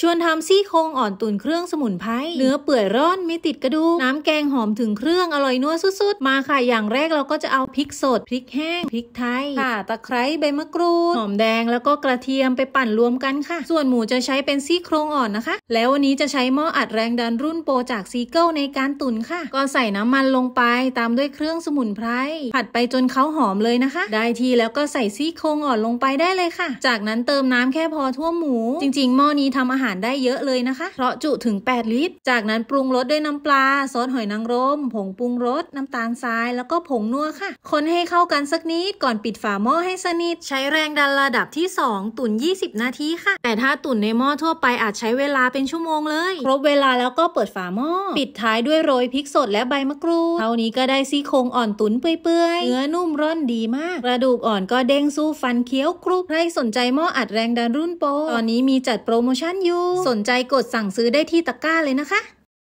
ชวนทำซี่โครงอ่อนตุ๋นเครื่องสมุนไพร เนื้อเปื่อยร่อนไม่ติดกระดูก น้ำแกงหอมถึงเครื่องอร่อยนัวสุดๆ มาค่ะ อย่างแรกเราก็จะเอาพริกสดพริกแห้งพริกไทยค่ะ ตะไคร้ใบมะกรูดหอมแดงแล้วก็กระเทียมไปปั่นรวมกันค่ะ ส่วนหมูจะใช้เป็นซี่โครงอ่อนนะคะ แล้ววันนี้จะใช้หม้ออัดแรงดันรุ่นโปรจากซีเกิลในการตุ๋นค่ะ ก็ใส่น้ำมันลงไปตามด้วยเครื่องสมุนไพรผัดไปจนเขาหอมเลยนะคะ ได้ทีแล้วก็ใส่ซี่โครงอ่อนลงไปได้เลยค่ะ จากนั้นเติมน้ำแค่พอทั่วหมู จริงๆหม้อนี้ทำอาหารารได้เยอะเลยนะคะ เพราะจุถึง 8 ลิตร จากนั้นปรุงรสด้วยน้ำปลา ซอสหอยนางรม ผงปรุงรส น้ำตาลทราย แล้วก็ผงนัวค่ะ คนให้เข้ากันสักนิด ก่อนปิดฝา หม้อให้สนิท ใช้แรงดันระดับที่ 2 ตุ่น20 นาทีค่ะ แต่ถ้าตุ่นในหม้อทั่วไปอาจใช้เวลาเป็นชั่วโมงเลย ครบเวลาแล้วก็เปิดฝาหม้อ ปิดท้ายด้วยโรยพริกสดและใบมะกรูด เท่านี้ก็ได้ซี่โครงอ่อนตุ๋นเปื่อย ๆ เนื้อนุ่มร่อนดีมาก กระดูกอ่อนก็เด้งสู้ฟันเคี้ยวกรุบ ใครสนใจหม้ออัดแรงดันรุ่นโปตอนนี้มีจัดโปรโมชั่นอยูู่่สนใจกดสั่งซื้อได้ที่ตะกร้าเลยนะคะ